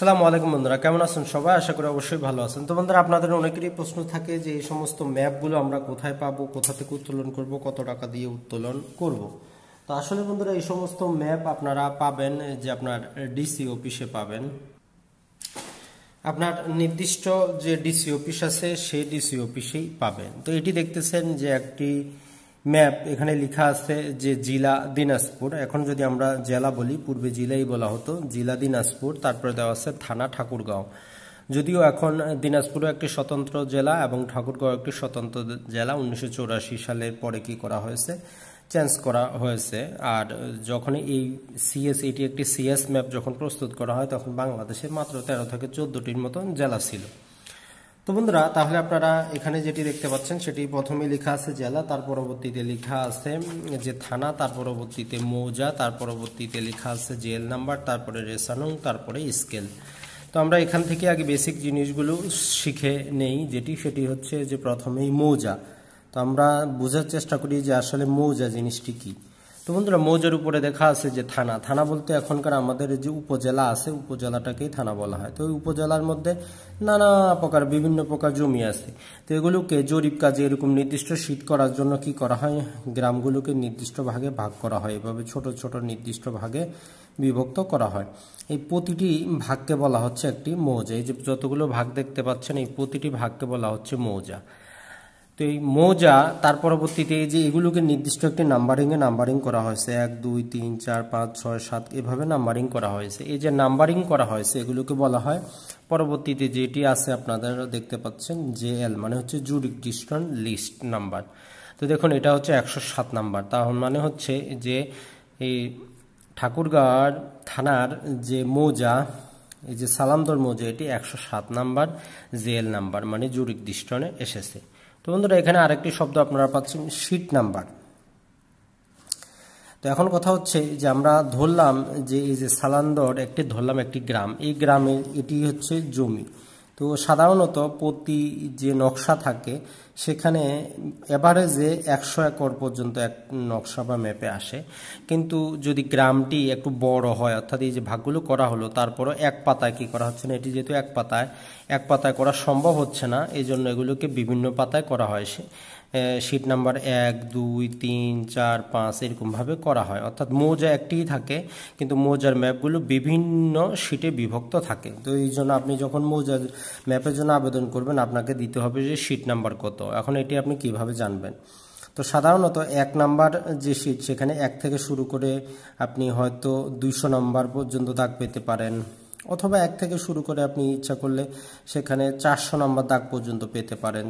সালামু আলাইকুম বন্ধুরা কেমন আছেন সবাই আশা করি অবশ্যই ভালো আছেন তো বন্ধুরা আপনাদের অনেকেরই প্রশ্ন থাকে যে এই সমস্ত ম্যাপগুলো আমরা কোথায় পাবো কোথা থেকে উত্তোলন করব কত টাকা দিয়ে উত্তোলন করব। তো আসলে বন্ধুরা এই সমস্ত ম্যাপ আপনারা পাবেন যে আপনার ডিসি অফিসে পাবেন আপনার নির্দিষ্ট যে ডিসি অফিস আছে সেই ডিসি অফিসেই পাবেন তো এটি দেখতেছেন যে একটি ম্যাপ এখানে লেখা আছে যে জিলা দিনাজপুর এখন যদি আমরা জেলা বলি পূর্বে জিলাই বলা হতো জেলা দিনাজপুর তারপরে দেওয়া আছে থানা ঠাকুরগাঁও যদিও এখন দিনাজপুরও একটি স্বতন্ত্র জেলা এবং ঠাকুরগাঁও একটি স্বতন্ত্র জেলা উনিশশো সালের পরে কি করা হয়েছে চেঞ্জ করা হয়েছে আর যখন এই সিএস এটি একটি সিএস ম্যাপ যখন প্রস্তুত করা হয় তখন বাংলাদেশে মাত্র তেরো থেকে চোদ্দোটির মতন জেলা ছিল তো বন্ধুরা তাহলে আপনারা এখানে যেটি দেখতে পাচ্ছেন সেটি প্রথমে লেখা আছে জেলা তার পরবর্তীতে লেখা আছে যে থানা তার পরবর্তীতে মৌজা তার পরবর্তীতে লেখা আছে জেল নাম্বার তারপরে রেসানং তারপরে স্কেল তো আমরা এখান থেকে আগে বেসিক জিনিসগুলো শিখে নেই যেটি সেটি হচ্ছে যে প্রথমেই মৌজা তো আমরা বোঝার চেষ্টা করি যে আসলে মৌজা জিনিসটি কী তো বন্ধুরা মৌজার উপরে দেখা আছে যে থানা থানা বলতে এখনকার আমাদের যে উপজেলা আছে উপজেলাটাকেই থানা বলা হয় তো ওই উপজেলার মধ্যে নানা প্রকার বিভিন্ন প্রকার জমি আছে তো এগুলোকে জরিপ কাজে এরকম নির্দিষ্ট শীত করার জন্য কি করা হয় গ্রামগুলোকে নির্দিষ্ট ভাগে ভাগ করা হয় এভাবে ছোট ছোট নির্দিষ্ট ভাগে বিভক্ত করা হয় এই প্রতিটি ভাগকে বলা হচ্ছে একটি মৌজা এই যে যতগুলো ভাগ দেখতে পাচ্ছেন এই প্রতিটি ভাগকে বলা হচ্ছে মৌজা তো এই মোজা তার পরবর্তীতে এই যে এগুলোকে নির্দিষ্ট একটি নাম্বারিংয়ে নাম্বারিং করা হয়েছে এক দুই তিন চার পাঁচ ছয় সাত এভাবে নাম্বারিং করা হয়েছে এই যে নাম্বারিং করা হয়েছে এগুলোকে বলা হয় পরবর্তীতে যেটি আছে আপনাদের দেখতে পাচ্ছেন জে এল মানে হচ্ছে জুরিক জুডিকডিস্টন লিস্ট নাম্বার তো দেখুন এটা হচ্ছে একশো সাত নাম্বার তাহলে মানে হচ্ছে যে এই ঠাকুরগাঁড় থানার যে মোজা এই যে সালামদর মোজা এটি একশো সাত নাম্বার জেল নাম্বার মানে জুরিক ডিস্টনে এসেছে তো বন্ধুরা এখানে আরেকটি শব্দ আপনারা পাচ্ছেন শিট নাম্বার তো এখন কথা হচ্ছে যে আমরা ধরলাম যে এই যে সালান্দর একটি ধরলাম একটি গ্রাম এই গ্রামে এটি হচ্ছে জমি তো সাধারণত প্রতি যে নকশা থাকে সেখানে অ্যাভারেজে একশো একর পর্যন্ত এক নকশা বা ম্যাপে আসে কিন্তু যদি গ্রামটি একটু বড় হয় অর্থাৎ এই যে ভাগগুলো করা হলো তারপরও এক পাতায় কি করা হচ্ছে না এটি যেহেতু এক পাতায় এক পাতায় করা সম্ভব হচ্ছে না এই জন্য এগুলোকে বিভিন্ন পাতায় করা হয় শিট নাম্বার এক দুই তিন চার পাঁচ এরকমভাবে করা হয় অর্থাৎ মোজা একটিই থাকে কিন্তু মোজার ম্যাপগুলো বিভিন্ন শিটে বিভক্ত থাকে তো এই জন্য আপনি যখন মোজার ম্যাপের জন্য আবেদন করবেন আপনাকে দিতে হবে যে শিট নাম্বার কত এখন এটি আপনি কিভাবে জানবেন তো সাধারণত এক নাম্বার যে শীট সেখানে এক থেকে শুরু করে আপনি হয়তো দুইশো নাম্বার পর্যন্ত দাগ পেতে পারেন অথবা এক থেকে শুরু করে আপনি ইচ্ছা করলে সেখানে চারশো নম্বর দাগ পর্যন্ত পেতে পারেন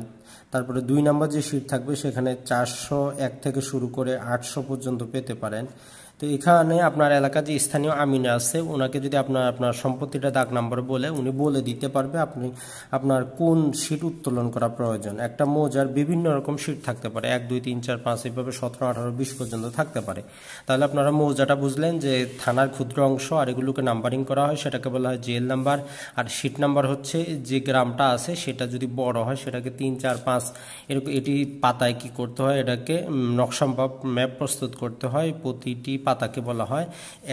তারপরে দুই নম্বর যে শীট থাকবে সেখানে চারশো এক থেকে শুরু করে আটশো পর্যন্ত পেতে পারেন তো এখানে আপনার এলাকার যে স্থানীয় আমিন আছে ওনাকে যদি আপনার আপনার সম্পত্তিটা ডাক নাম্বার বলে উনি বলে দিতে পারবে আপনি আপনার কোন শীট উত্তোলন করা প্রয়োজন একটা মোজার বিভিন্ন রকম শীট থাকতে পারে এক দুই তিন চার পাঁচ এইভাবে সতেরো আঠারো বিশ পর্যন্ত থাকতে পারে তাহলে আপনারা মৌজাটা বুঝলেন যে থানার ক্ষুদ্র অংশ আর এগুলোকে নাম্বারিং করা হয় সেটাকে বলা হয় জেল নাম্বার আর শীট নাম্বার হচ্ছে যে গ্রামটা আছে সেটা যদি বড় হয় সেটাকে তিন চার পাঁচ এরকম এটি পাতায় কি করতে হয় এটাকে নকশা ম্যাপ প্রস্তুত করতে হয় প্রতিটি পাতাকে বলা হয়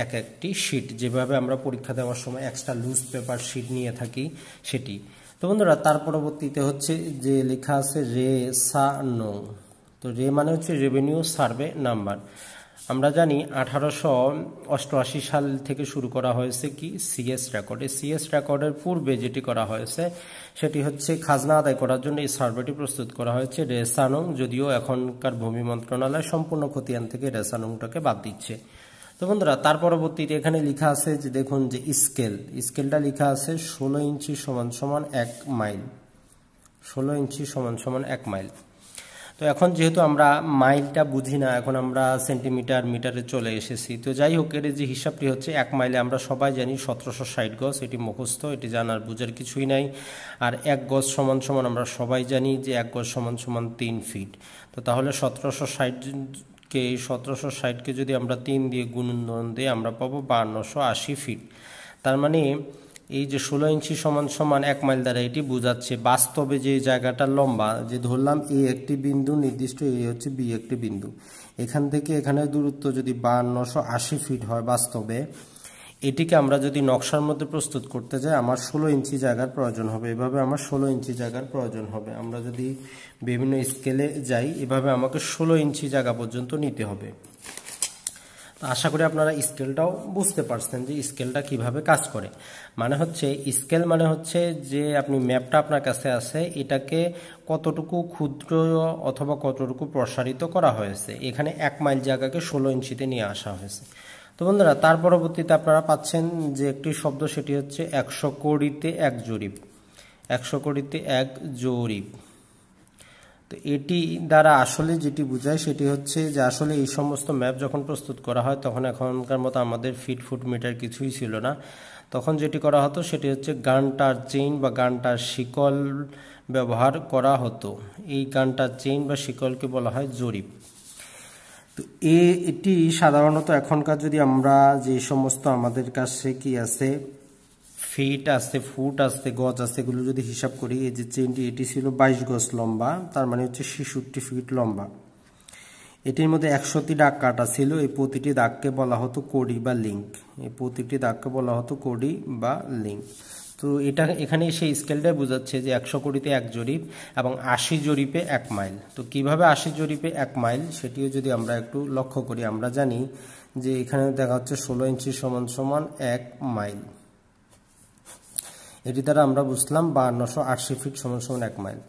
এক একটি শিট যেভাবে আমরা পরীক্ষা দেওয়ার সময় এক্সট্রা লুজ পেপার শিট নিয়ে থাকি সেটি তো বন্ধুরা তার পরবর্তীতে হচ্ছে যে লেখা আছে রে সা নো তো রে মানে হচ্ছে রেভিনিউ সার্ভে নাম্বার আমরা জানি আঠারোশো অষ্টআশি সাল থেকে শুরু করা হয়েছে কি সিএস রেকর্ড এই সিএস রেকর্ডের পূর্বে যেটি করা হয়েছে সেটি হচ্ছে খাজনা আদায় করার জন্য এই সার্ভেটি প্রস্তুত করা হয়েছে রেসানং যদিও এখনকার ভূমি মন্ত্রণালয় সম্পূর্ণ খতিয়ান থেকে রেসানংটাকে বাদ দিচ্ছে তো বন্ধুরা তার পরবর্তীতে এখানে লেখা আছে যে দেখুন যে স্কেল স্কেলটা লেখা আছে ষোলো ইঞ্চি সমান সমান এক মাইল ষোলো ইঞ্চি সমান সমান এক মাইল তো এখন যেহেতু আমরা মাইলটা বুঝি না এখন আমরা সেন্টিমিটার মিটারে চলে এসেছি তো যাই হোক এর যে হিসাবটি হচ্ছে এক মাইলে আমরা সবাই জানি সতেরোশো ষাট গজ এটি মুখস্থ এটি জানার বুঝার কিছুই নাই আর এক গজ সমান সমান আমরা সবাই জানি যে এক গজ সমান সমান তিন ফিট তো তাহলে সতেরোশো ষাট কে সতেরোশো ষাটকে যদি আমরা তিন দিয়ে গুণন দিয়ে আমরা পাবো বান্নশো আশি ফিট তার মানে এই যে ষোলো ইঞ্চি সমান সমান এক মাইল দ্বারা এটি বোঝাচ্ছে বাস্তবে যে জায়গাটা লম্বা যে ধরলাম এ একটি বিন্দু নির্দিষ্ট এ হচ্ছে বি একটি বিন্দু এখান থেকে এখানে দূরত্ব যদি বান্নশো আশি ফিট হয় বাস্তবে এটিকে আমরা যদি নকশার মধ্যে প্রস্তুত করতে যাই আমার ষোলো ইঞ্চি জায়গার প্রয়োজন হবে এভাবে আমার ষোলো ইঞ্চি জায়গার প্রয়োজন হবে আমরা যদি বিভিন্ন স্কেলে যাই এভাবে আমাকে ষোলো ইঞ্চি জায়গা পর্যন্ত নিতে হবে তো আশা করি আপনারা স্কেলটাও বুঝতে পারছেন যে স্কেলটা কিভাবে কাজ করে মানে হচ্ছে স্কেল মানে হচ্ছে যে আপনি ম্যাপটা আপনার কাছে আছে এটাকে কতটুকু ক্ষুদ্র অথবা কতটুকু প্রসারিত করা হয়েছে এখানে এক মাইল জায়গাকে ষোলো ইঞ্চিতে নিয়ে আসা হয়েছে তো বন্ধুরা তার পরবর্তীতে আপনারা পাচ্ছেন যে একটি শব্দ সেটি হচ্ছে একশো কোড়িতে এক জরিপ একশো কোড়িতে এক জরিপ তো এটি দ্বারা আসলে যেটি বোঝায় সেটি হচ্ছে যে আসলে এই সমস্ত ম্যাপ যখন প্রস্তুত করা হয় তখন এখনকার মতো আমাদের ফিট ফুট মিটার কিছুই ছিল না তখন যেটি করা হতো সেটি হচ্ছে গানটার চেইন বা গানটার শিকল ব্যবহার করা হতো এই গানটার চেইন বা শিকলকে বলা হয় জরিপ তো এ এটি সাধারণত এখনকার যদি আমরা যে সমস্ত আমাদের কাছে কি আছে ফিট আসছে ফুট আসছে গজ আসছে এগুলো যদি হিসাব করি এই যে চেনটি এটি ছিল বাইশ গজ লম্বা তার মানে হচ্ছে ছেষট্টি ফিট লম্বা এটির মধ্যে একশোটি দাগ কাটা ছিল এই প্রতিটি দাগকে বলা হতো কড়ি বা লিঙ্ক এই প্রতিটি দাগকে বলা হতো কড়ি বা লিঙ্ক তো এটা এখানে সেই স্কেলটাই বোঝাচ্ছে যে একশো কোটিতে এক জরিপ এবং আশি জরিপে এক মাইল তো কিভাবে আশি জরিপে এক মাইল সেটিও যদি আমরা একটু লক্ষ্য করি আমরা জানি যে এখানে দেখা হচ্ছে ষোলো ইঞ্চি সমান সমান এক মাইল এটি দ্বারা আমরা বুঝলাম বাহান্নশো আশি ফিট সমান সমান এক মাইল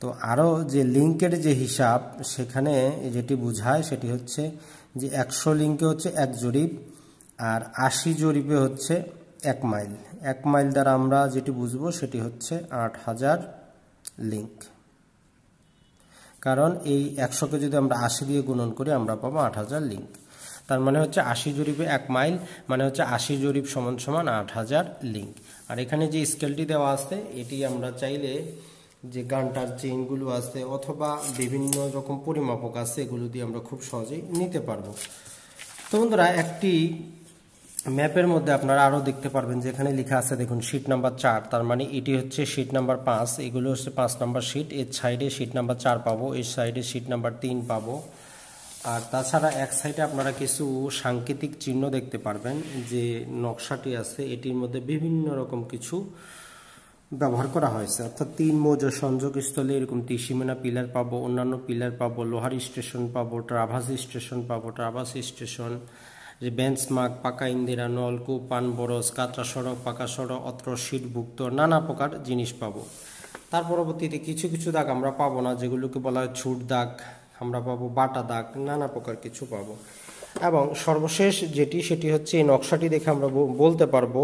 তো আরও যে লিঙ্কের যে হিসাব সেখানে যেটি বোঝায় সেটি হচ্ছে যে একশো লিঙ্কে হচ্ছে এক জরিপ আর আশি জরিপে হচ্ছে এক মাইল এক মাইল দ্বারা আমরা যেটি বুঝব সেটি হচ্ছে আট হাজার লিঙ্ক কারণ এই একশোকে যদি আমরা আশি দিয়ে গুণন করি আমরা পাবো আট হাজার লিঙ্ক তার মানে হচ্ছে আশি জরিপে এক মাইল মানে হচ্ছে আশি জরিপ সমান সমান আট হাজার লিঙ্ক আর এখানে যে স্কেলটি দেওয়া আছে এটি আমরা চাইলে যে গানটার চেইনগুলো আছে অথবা বিভিন্ন রকম পরিমাপক আছে এগুলো দিয়ে আমরা খুব সহজেই নিতে পারবো তো বন্ধুরা একটি ম্যাপের মধ্যে আপনারা আরও দেখতে পারবেন যে এখানে লেখা আছে দেখুন শিট নাম্বার চার তার মানে এটি হচ্ছে শিট নাম্বার পাঁচ এগুলো হচ্ছে পাঁচ নাম্বার শিট এর সাইডে শিট নাম্বার চার পাবো এর সাইডে শিট নাম্বার তিন পাবো আর তাছাড়া এক সাইডে আপনারা কিছু সাংকেতিক চিহ্ন দেখতে পারবেন যে নকশাটি আছে এটির মধ্যে বিভিন্ন রকম কিছু ব্যবহার করা হয়েছে অর্থাৎ তিন মৌজ সংযোগস্থলে এরকম তিসিমেনা পিলার পাব অন্যান্য পিলার পাব লোহার স্টেশন পাব ট্রাভাস স্টেশন পাব ট্রাভাস স্টেশন যে বেঞ্চমার্ক পাকা ইন্দিরা নলকূপ পানবরস কাঁচা সড়ক পাকা সড়ক অত্র শীতভুক্ত নানা প্রকার জিনিস পাব তার পরবর্তীতে কিছু কিছু দাগ আমরা পাবো না যেগুলোকে বলা হয় ছুট দাগ আমরা পাবো বাটা দাগ নানা প্রকার কিছু পাবো এবং সর্বশেষ যেটি সেটি হচ্ছে এই নকশাটি দেখে আমরা বলতে পারবো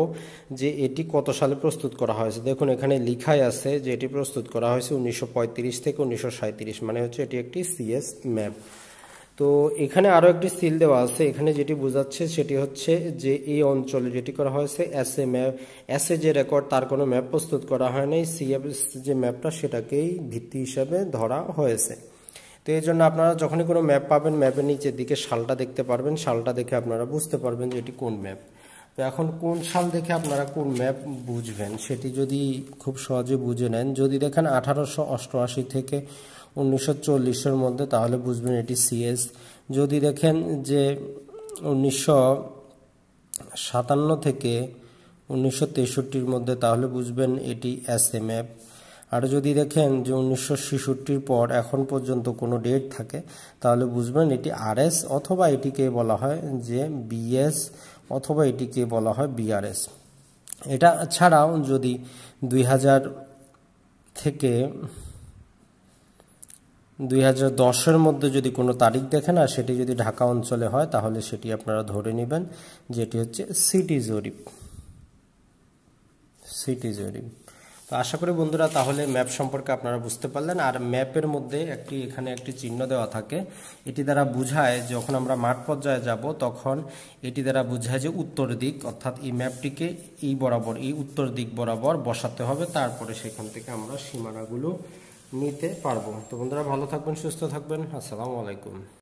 যে এটি কত সালে প্রস্তুত করা হয়েছে দেখুন এখানে লিখাই আছে যে এটি প্রস্তুত করা হয়েছে উনিশশো থেকে উনিশশো মানে হচ্ছে এটি একটি সিএস ম্যাপ তো এখানে আরও একটি সিল দেওয়া আছে এখানে যেটি বোঝাচ্ছে সেটি হচ্ছে যে এই অঞ্চলে যেটি করা হয়েছে S A map S A যে রেকর্ড তার কোনো ম্যাপ প্রস্তুত করা হয় নাই সিএফ যে ম্যাপটা সেটাকেই ভিত্তি হিসাবে ধরা হয়েছে তো এই জন্য আপনারা যখনই কোনো ম্যাপ পাবেন ম্যাপের নিচের দিকে শালটা দেখতে পারবেন শালটা দেখে আপনারা বুঝতে পারবেন যে এটি কোন ম্যাপ তো এখন কোন সাল দেখে আপনারা কোন ম্যাপ বুঝবেন সেটি যদি খুব সহজে বুঝে নেন যদি দেখেন আঠারোশো অষ্টআশি থেকে উনিশশো চল্লিশের মধ্যে তাহলে বুঝবেন এটি সিএস যদি দেখেন যে উনিশশো সাতান্ন থেকে উনিশশো তেষট্টির মধ্যে তাহলে বুঝবেন এটি এস এম এফ আর যদি দেখেন যে উনিশশো পর এখন পর্যন্ত কোনো ডেট থাকে তাহলে বুঝবেন এটি আরএস অথবা এটিকে বলা হয় যে বিএস অথবা এটিকে বলা হয় বিআরএস এটা ছাড়াও যদি দুই হাজার থেকে দুই হাজার দশের মধ্যে যদি কোনো তারিখ দেখেন আর সেটি যদি ঢাকা অঞ্চলে হয় তাহলে সেটি আপনারা ধরে নেবেন যেটি হচ্ছে সিটি জরিপ সিটি জরিপ তো আশা করি বন্ধুরা তাহলে ম্যাপ সম্পর্কে আপনারা বুঝতে পারলেন আর ম্যাপের মধ্যে একটি এখানে একটি চিহ্ন দেওয়া থাকে এটি দ্বারা বোঝায় যখন আমরা মাঠ পর্যায়ে যাব তখন এটি দ্বারা বোঝায় যে উত্তর দিক অর্থাৎ এই ম্যাপটিকে এই বরাবর এই উত্তর দিক বরাবর বসাতে হবে তারপরে সেখান থেকে আমরা সীমানাগুলো নিতে পারবো তো বন্ধুরা ভালো থাকবেন সুস্থ থাকবেন আসসালামু আলাইকুম